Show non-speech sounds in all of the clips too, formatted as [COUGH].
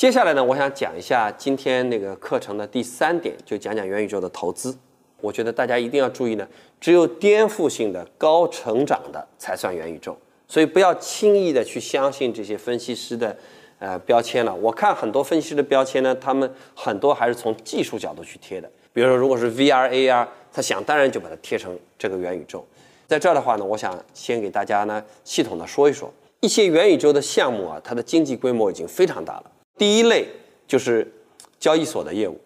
接下来呢，我想讲一下今天那个课程的第三点，就讲讲元宇宙的投资。我觉得大家一定要注意呢，只有颠覆性的、高成长的才算元宇宙，所以不要轻易的去相信这些分析师的，呃，标签了。我看很多分析师的标签呢，他们很多还是从技术角度去贴的。比如说，如果是 VR、AR，他想当然就把它贴成这个元宇宙。在这儿的话呢，我想先给大家呢，系统的说一说一些元宇宙的项目啊，它的经济规模已经非常大了。第一类就是交易所的业务，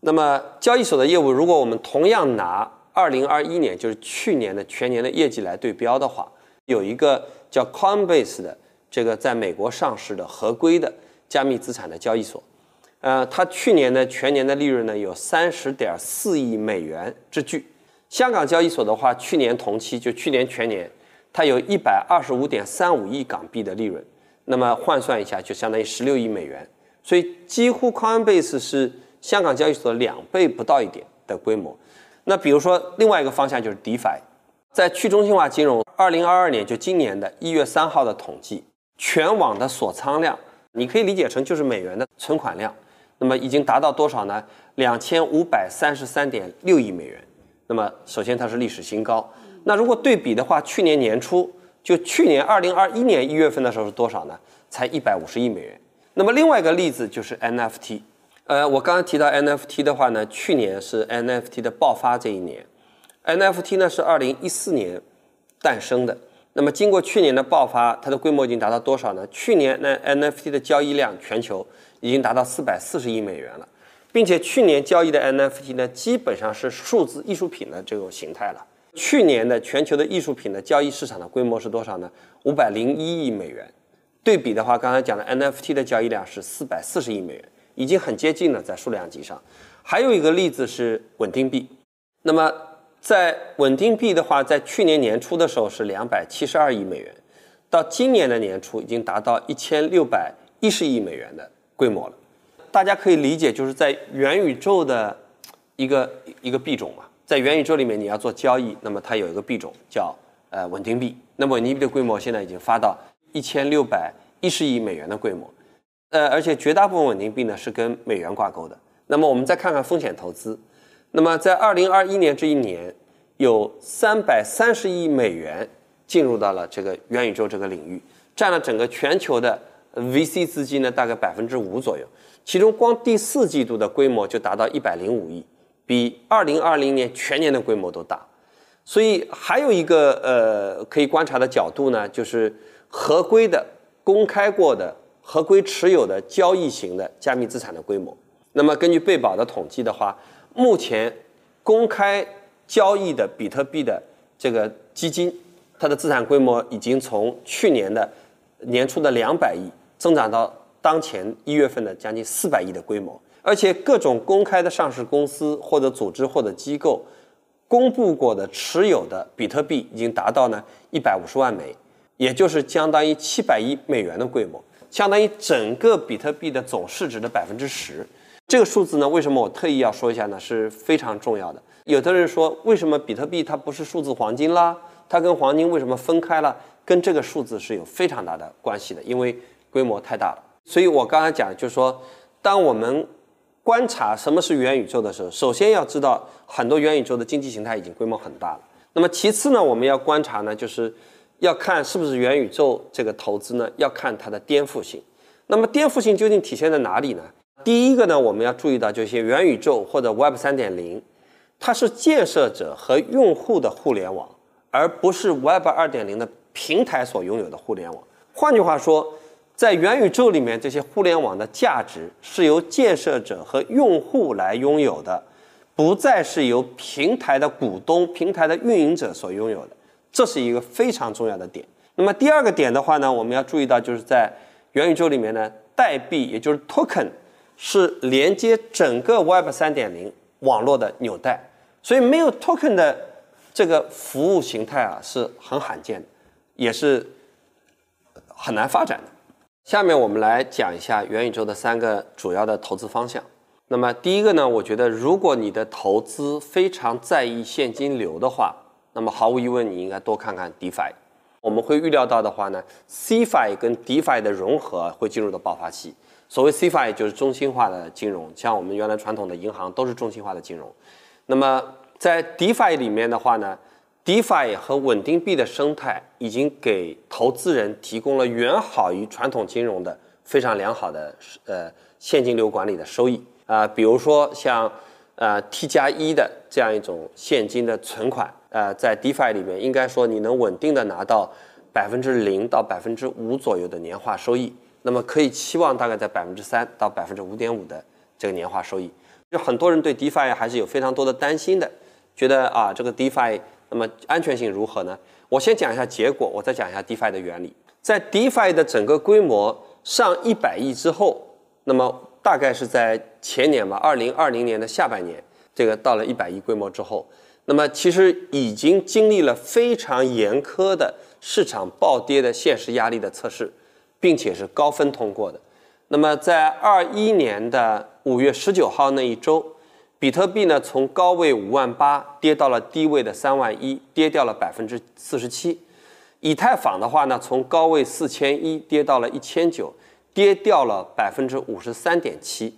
那么交易所的业务，如果我们同样拿二零二一年，就是去年的全年的业绩来对标的话，有一个叫 Coinbase 的这个在美国上市的合规的加密资产的交易所，呃，它去年的全年的利润呢有三十点四亿美元之巨。香港交易所的话，去年同期就去年全年，它有一百二十五点三五亿港币的利润。那么换算一下，就相当于十六亿美元，所以几乎 Coinbase 是香港交易所的两倍不到一点的规模。那比如说另外一个方向就是 DeFi，在去中心化金融，二零二二年就今年的一月三号的统计，全网的锁仓量，你可以理解成就是美元的存款量，那么已经达到多少呢？两千五百三十三点六亿美元。那么首先它是历史新高。那如果对比的话，去年年初。就去年二零二一年一月份的时候是多少呢？才一百五十亿美元。那么另外一个例子就是 NFT，呃，我刚刚提到 NFT 的话呢，去年是 NFT 的爆发这一年，NFT 呢是二零一四年诞生的。那么经过去年的爆发，它的规模已经达到多少呢？去年呢 NFT 的交易量全球已经达到四百四十亿美元了，并且去年交易的 NFT 呢，基本上是数字艺术品的这种形态了。去年的全球的艺术品的交易市场的规模是多少呢？五百零一亿美元。对比的话，刚才讲的 NFT 的交易量是四百四十亿美元，已经很接近了，在数量级上。还有一个例子是稳定币。那么在稳定币的话，在去年年初的时候是两百七十二亿美元，到今年的年初已经达到一千六百一十亿美元的规模了。大家可以理解，就是在元宇宙的一个一个币种嘛。在元宇宙里面，你要做交易，那么它有一个币种叫呃稳定币。那么稳定币的规模现在已经发到一千六百一十亿美元的规模，呃，而且绝大部分稳定币呢是跟美元挂钩的。那么我们再看看风险投资，那么在二零二一年这一年，有三百三十亿美元进入到了这个元宇宙这个领域，占了整个全球的 VC 资金呢大概百分之五左右。其中光第四季度的规模就达到一百零五亿。比二零二零年全年的规模都大，所以还有一个呃可以观察的角度呢，就是合规的公开过的合规持有的交易型的加密资产的规模。那么根据贝宝的统计的话，目前公开交易的比特币的这个基金，它的资产规模已经从去年的年初的两百亿增长到当前一月份的将近四百亿的规模。而且各种公开的上市公司或者组织或者机构公布过的持有的比特币已经达到呢一百五十万枚，也就是相当于七百亿美元的规模，相当于整个比特币的总市值的百分之十。这个数字呢，为什么我特意要说一下呢？是非常重要的。有的人说，为什么比特币它不是数字黄金啦？它跟黄金为什么分开了？跟这个数字是有非常大的关系的，因为规模太大了。所以我刚才讲，就是说，当我们观察什么是元宇宙的时候，首先要知道很多元宇宙的经济形态已经规模很大了。那么其次呢，我们要观察呢，就是要看是不是元宇宙这个投资呢，要看它的颠覆性。那么颠覆性究竟体现在哪里呢？第一个呢，我们要注意到就是元宇宙或者 Web 三点零，它是建设者和用户的互联网，而不是 Web 二点零的平台所拥有的互联网。换句话说。在元宇宙里面，这些互联网的价值是由建设者和用户来拥有的，不再是由平台的股东、平台的运营者所拥有的，这是一个非常重要的点。那么第二个点的话呢，我们要注意到，就是在元宇宙里面呢，代币也就是 token 是连接整个 Web 三点零网络的纽带，所以没有 token 的这个服务形态啊是很罕见的，也是很难发展的。下面我们来讲一下元宇宙的三个主要的投资方向。那么第一个呢，我觉得如果你的投资非常在意现金流的话，那么毫无疑问你应该多看看 DeFi。我们会预料到的话呢 c f i 跟 DeFi 的融合会进入到爆发期。所谓 c f i 就是中心化的金融，像我们原来传统的银行都是中心化的金融。那么在 DeFi 里面的话呢？DeFi 和稳定币的生态已经给投资人提供了远好于传统金融的非常良好的呃现金流管理的收益啊，比如说像呃 T 加一的这样一种现金的存款呃，在 DeFi 里面应该说你能稳定的拿到百分之零到百分之五左右的年化收益，那么可以期望大概在百分之三到百分之五点五的这个年化收益。就很多人对 DeFi 还是有非常多的担心的，觉得啊这个 DeFi。那么安全性如何呢？我先讲一下结果，我再讲一下 DeFi 的原理。在 DeFi 的整个规模上一百亿之后，那么大概是在前年吧，二零二零年的下半年，这个到了一百亿规模之后，那么其实已经经历了非常严苛的市场暴跌的现实压力的测试，并且是高分通过的。那么在二一年的五月十九号那一周。比特币呢，从高位五万八跌到了低位的三万一，跌掉了百分之四十七。以太坊的话呢，从高位四千一跌到了一千九，跌掉了百分之五十三点七。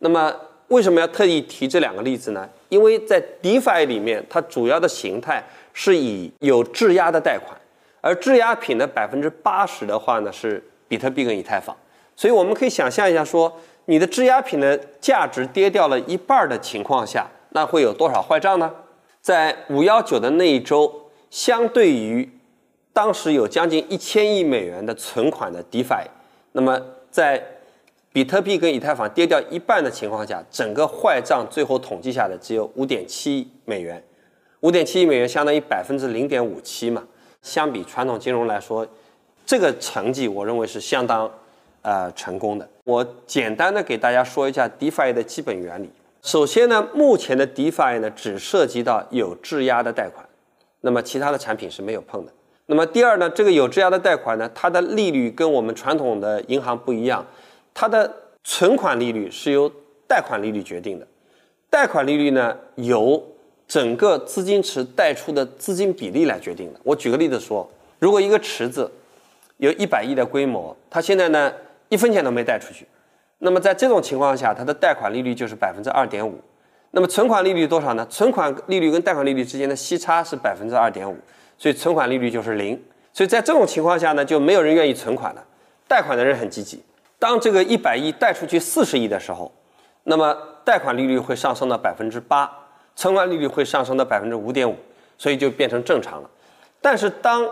那么为什么要特意提这两个例子呢？因为在 DeFi 里面，它主要的形态是以有质押的贷款，而质押品的百分之八十的话呢，是比特币跟以太坊。所以我们可以想象一下说。你的质押品的价值跌掉了一半的情况下，那会有多少坏账呢？在五幺九的那一周，相对于当时有将近一千亿美元的存款的 DeFi，那么在比特币跟以太坊跌掉一半的情况下，整个坏账最后统计下来只有五点七亿美元，五点七亿美元相当于百分之零点五七嘛。相比传统金融来说，这个成绩我认为是相当。呃，成功的，我简单的给大家说一下 DeFi 的基本原理。首先呢，目前的 DeFi 呢只涉及到有质押的贷款，那么其他的产品是没有碰的。那么第二呢，这个有质押的贷款呢，它的利率跟我们传统的银行不一样，它的存款利率是由贷款利率决定的，贷款利率呢由整个资金池贷出的资金比例来决定的。我举个例子说，如果一个池子有一百亿的规模，它现在呢。一分钱都没贷出去，那么在这种情况下，它的贷款利率就是百分之二点五。那么存款利率多少呢？存款利率跟贷款利率之间的息差是百分之二点五，所以存款利率就是零。所以在这种情况下呢，就没有人愿意存款了，贷款的人很积极。当这个一百亿贷出去四十亿的时候，那么贷款利率会上升到百分之八，存款利率会上升到百分之五点五，所以就变成正常了。但是当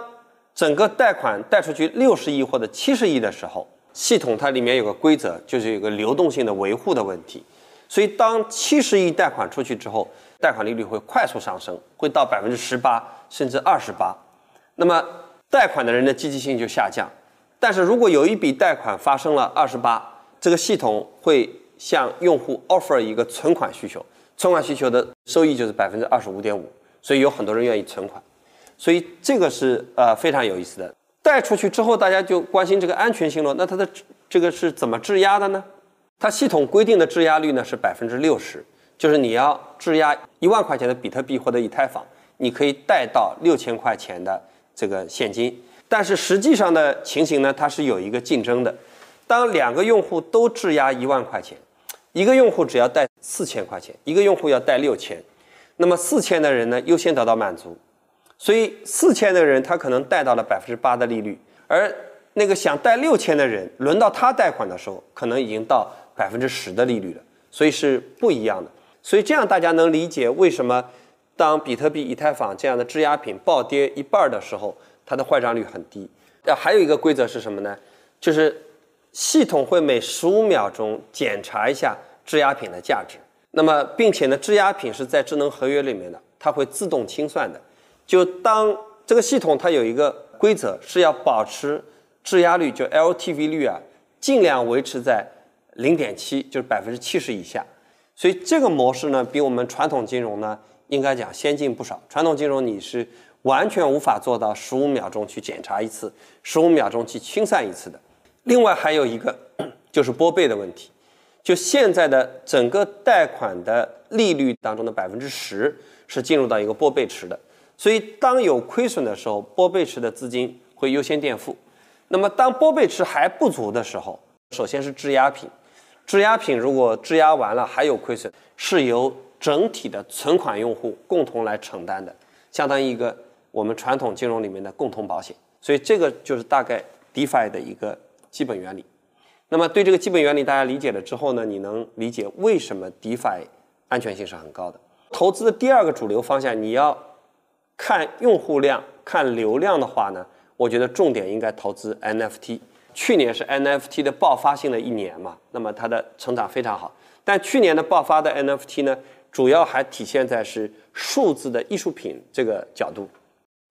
整个贷款贷出去六十亿或者七十亿的时候，系统它里面有个规则，就是有个流动性的维护的问题，所以当七十亿贷款出去之后，贷款利率会快速上升，会到百分之十八甚至二十八，那么贷款的人的积极性就下降。但是如果有一笔贷款发生了二十八，这个系统会向用户 offer 一个存款需求，存款需求的收益就是百分之二十五点五，所以有很多人愿意存款，所以这个是呃非常有意思的。带出去之后，大家就关心这个安全性了。那它的这个是怎么质押的呢？它系统规定的质押率呢是百分之六十，就是你要质押一万块钱的比特币或者以太坊，你可以贷到六千块钱的这个现金。但是实际上的情形呢，它是有一个竞争的。当两个用户都质押一万块钱，一个用户只要贷四千块钱，一个用户要贷六千，那么四千的人呢优先得到满足。所以四千的人他可能贷到了百分之八的利率，而那个想贷六千的人，轮到他贷款的时候，可能已经到百分之十的利率了，所以是不一样的。所以这样大家能理解为什么当比特币、以太坊这样的质押品暴跌一半的时候，它的坏账率很低。呃，还有一个规则是什么呢？就是系统会每十五秒钟检查一下质押品的价值。那么，并且呢，质押品是在智能合约里面的，它会自动清算的。就当这个系统它有一个规则，是要保持质押率，就 LTV 率啊，尽量维持在零点七，就是百分之七十以下。所以这个模式呢，比我们传统金融呢，应该讲先进不少。传统金融你是完全无法做到十五秒钟去检查一次，十五秒钟去清算一次的。另外还有一个 [CLEARS THROAT] 就是拨备的问题，就现在的整个贷款的利率当中的百分之十是进入到一个拨备池的。所以，当有亏损的时候，波倍池的资金会优先垫付。那么，当波倍池还不足的时候，首先是质押品。质押品如果质押完了还有亏损，是由整体的存款用户共同来承担的，相当于一个我们传统金融里面的共同保险。所以，这个就是大概 DeFi 的一个基本原理。那么，对这个基本原理大家理解了之后呢，你能理解为什么 DeFi 安全性是很高的。投资的第二个主流方向，你要。看用户量、看流量的话呢，我觉得重点应该投资 NFT。去年是 NFT 的爆发性的一年嘛，那么它的成长非常好。但去年的爆发的 NFT 呢，主要还体现在是数字的艺术品这个角度。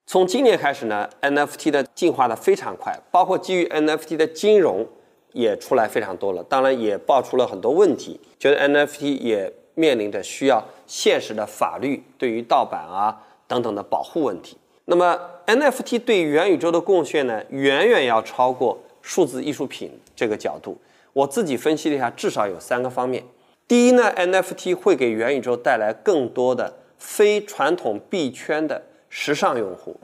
从今年开始呢，NFT 的进化的非常快，包括基于 NFT 的金融也出来非常多了。当然也爆出了很多问题，觉得 NFT 也面临着需要现实的法律对于盗版啊。等等的保护问题。那么，NFT 对元宇宙的贡献呢，远远要超过数字艺术品这个角度。我自己分析了一下，至少有三个方面。第一呢，NFT 会给元宇宙带来更多的非传统币圈的时尚用户。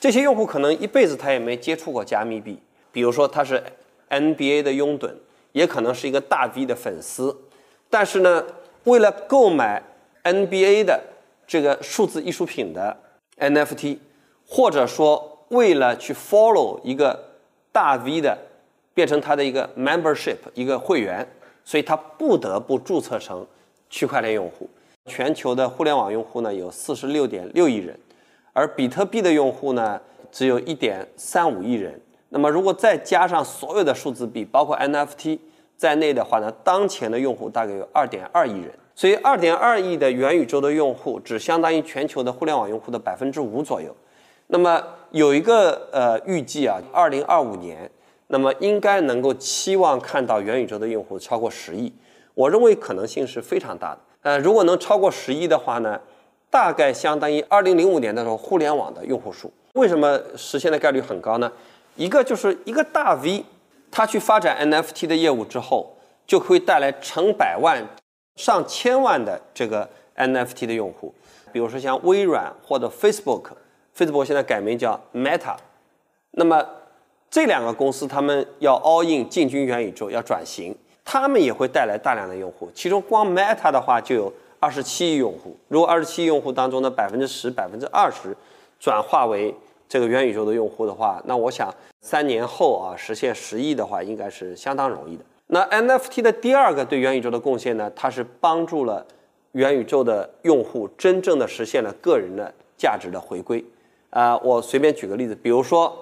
这些用户可能一辈子他也没接触过加密币，比如说他是 NBA 的拥趸，也可能是一个大 V 的粉丝。但是呢，为了购买 NBA 的这个数字艺术品的 NFT，或者说为了去 follow 一个大 V 的，变成他的一个 membership 一个会员，所以他不得不注册成区块链用户。全球的互联网用户呢有46.6亿人，而比特币的用户呢只有一点三五亿人。那么如果再加上所有的数字币，包括 NFT 在内的话呢，当前的用户大概有二点二亿人。所以，二点二亿的元宇宙的用户，只相当于全球的互联网用户的百分之五左右。那么，有一个呃预计啊，二零二五年，那么应该能够期望看到元宇宙的用户超过十亿。我认为可能性是非常大的。呃，如果能超过十亿的话呢，大概相当于二零零五年的时候互联网的用户数。为什么实现的概率很高呢？一个就是一个大 V，他去发展 NFT 的业务之后，就会带来成百万。上千万的这个 NFT 的用户，比如说像微软或者 Facebook，Facebook 现在改名叫 Meta，那么这两个公司他们要 all in 进军元宇宙，要转型，他们也会带来大量的用户。其中光 Meta 的话就有二十七亿用户，如果二十七亿用户当中的百分之十、百分之二十转化为这个元宇宙的用户的话，那我想三年后啊实现十亿的话，应该是相当容易的。那 NFT 的第二个对元宇宙的贡献呢，它是帮助了元宇宙的用户真正的实现了个人的价值的回归。啊，我随便举个例子，比如说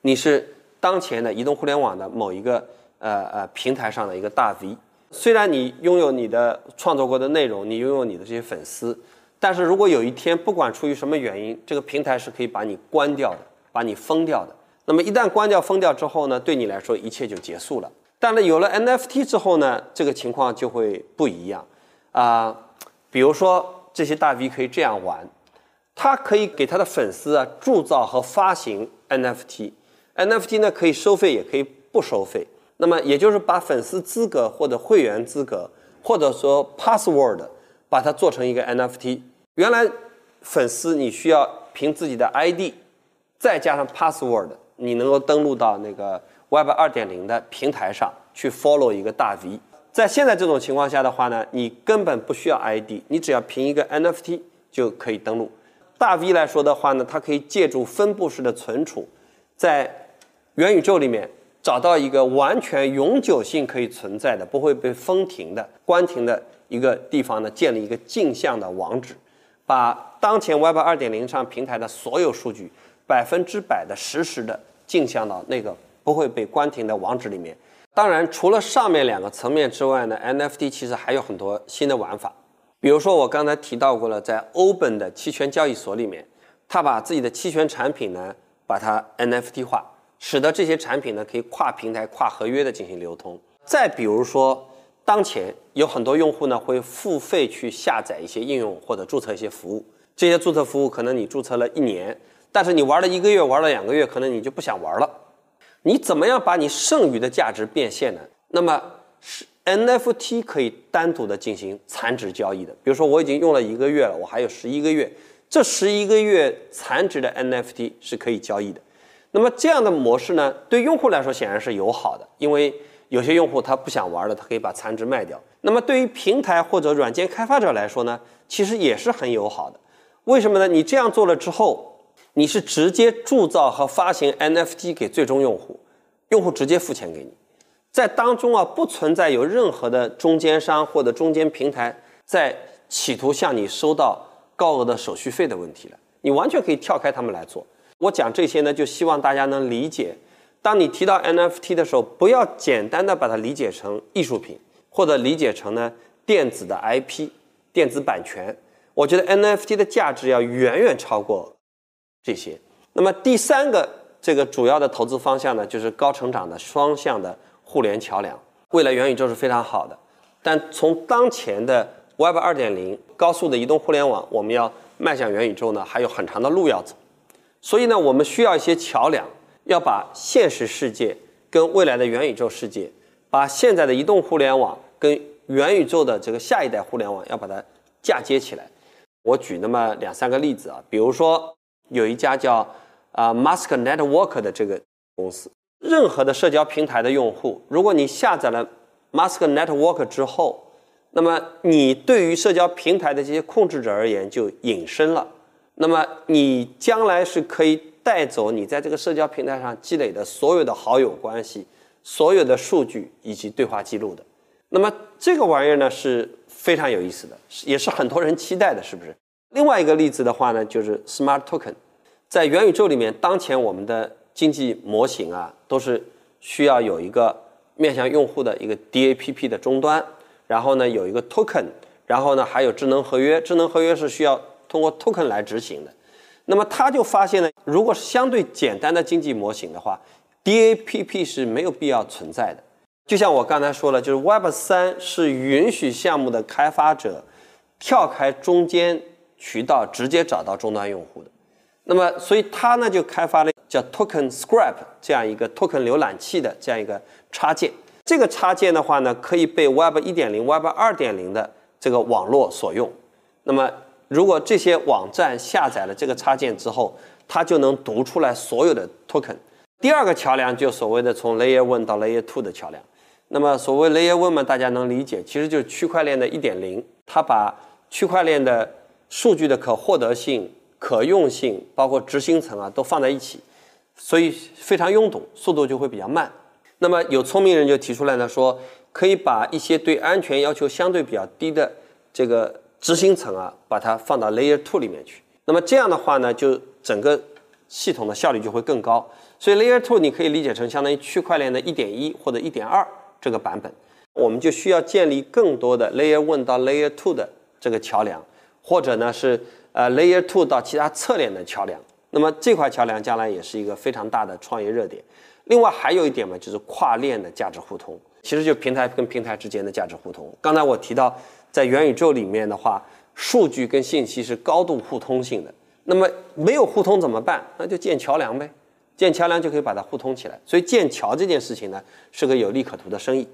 你是当前的移动互联网的某一个呃呃平台上的一个大 V，虽然你拥有你的创作过的内容，你拥有你的这些粉丝，但是如果有一天不管出于什么原因，这个平台是可以把你关掉的，把你封掉的。那么一旦关掉封掉之后呢，对你来说一切就结束了。但是有了 NFT 之后呢，这个情况就会不一样，啊，比如说这些大 V 可以这样玩，他可以给他的粉丝啊铸造和发行 NFT，NFT 呢可以收费也可以不收费，那么也就是把粉丝资格或者会员资格或者说 password 把它做成一个 NFT，原来粉丝你需要凭自己的 ID，再加上 password 你能够登录到那个。Web 二点零的平台上去 follow 一个大 V，在现在这种情况下的话呢，你根本不需要 ID，你只要凭一个 NFT 就可以登录。大 V 来说的话呢，它可以借助分布式的存储，在元宇宙里面找到一个完全永久性可以存在的、不会被封停的、关停的一个地方呢，建立一个镜像的网址，把当前 Web 二点零上平台的所有数据百分之百的实时的镜像到那个。不会被关停的网址里面，当然除了上面两个层面之外呢，NFT 其实还有很多新的玩法。比如说我刚才提到过了，在 Open 的期权交易所里面，他把自己的期权产品呢，把它 NFT 化，使得这些产品呢可以跨平台、跨合约的进行流通。再比如说，当前有很多用户呢会付费去下载一些应用或者注册一些服务，这些注册服务可能你注册了一年，但是你玩了一个月、玩了两个月，可能你就不想玩了。你怎么样把你剩余的价值变现呢？那么是 NFT 可以单独的进行残值交易的。比如说我已经用了一个月了，我还有十一个月，这十一个月残值的 NFT 是可以交易的。那么这样的模式呢，对用户来说显然是友好的，因为有些用户他不想玩了，他可以把残值卖掉。那么对于平台或者软件开发者来说呢，其实也是很友好的。为什么呢？你这样做了之后。你是直接铸造和发行 NFT 给最终用户，用户直接付钱给你，在当中啊不存在有任何的中间商或者中间平台在企图向你收到高额的手续费的问题了，你完全可以跳开他们来做。我讲这些呢，就希望大家能理解，当你提到 NFT 的时候，不要简单的把它理解成艺术品，或者理解成呢电子的 IP、电子版权。我觉得 NFT 的价值要远远超过。这些，那么第三个这个主要的投资方向呢，就是高成长的双向的互联桥梁。未来元宇宙是非常好的，但从当前的 Web 二点零高速的移动互联网，我们要迈向元宇宙呢，还有很长的路要走。所以呢，我们需要一些桥梁，要把现实世界跟未来的元宇宙世界，把现在的移动互联网跟元宇宙的这个下一代互联网要把它嫁接起来。我举那么两三个例子啊，比如说。有一家叫啊 Mask Network 的这个公司，任何的社交平台的用户，如果你下载了 Mask Network 之后，那么你对于社交平台的这些控制者而言就隐身了。那么你将来是可以带走你在这个社交平台上积累的所有的好友关系、所有的数据以及对话记录的。那么这个玩意儿呢是非常有意思的，也是很多人期待的，是不是？另外一个例子的话呢，就是 Smart Token，在元宇宙里面，当前我们的经济模型啊，都是需要有一个面向用户的一个 D A P P 的终端，然后呢有一个 Token，然后呢还有智能合约，智能合约是需要通过 Token 来执行的。那么他就发现呢，如果是相对简单的经济模型的话，D A P P 是没有必要存在的。就像我刚才说了，就是 Web 三是允许项目的开发者跳开中间。渠道直接找到终端用户的，那么所以他呢就开发了叫 Token Script 这样一个 Token 浏览器的这样一个插件。这个插件的话呢，可以被 Web 1.0、Web 2.0的这个网络所用。那么如果这些网站下载了这个插件之后，它就能读出来所有的 Token。第二个桥梁就所谓的从 Layer One 到 Layer Two 的桥梁。那么所谓 Layer One 嘛，大家能理解，其实就是区块链的1.0，它把区块链的数据的可获得性、可用性，包括执行层啊，都放在一起，所以非常拥堵，速度就会比较慢。那么有聪明人就提出来呢，说可以把一些对安全要求相对比较低的这个执行层啊，把它放到 Layer Two 里面去。那么这样的话呢，就整个系统的效率就会更高。所以 Layer Two 你可以理解成相当于区块链的1.1或者1.2这个版本，我们就需要建立更多的 Layer One 到 Layer Two 的这个桥梁。或者呢是呃 layer two 到其他侧链的桥梁，那么这块桥梁将来也是一个非常大的创业热点。另外还有一点嘛，就是跨链的价值互通，其实就平台跟平台之间的价值互通。刚才我提到，在元宇宙里面的话，数据跟信息是高度互通性的。那么没有互通怎么办？那就建桥梁呗，建桥梁就可以把它互通起来。所以建桥这件事情呢，是个有利可图的生意。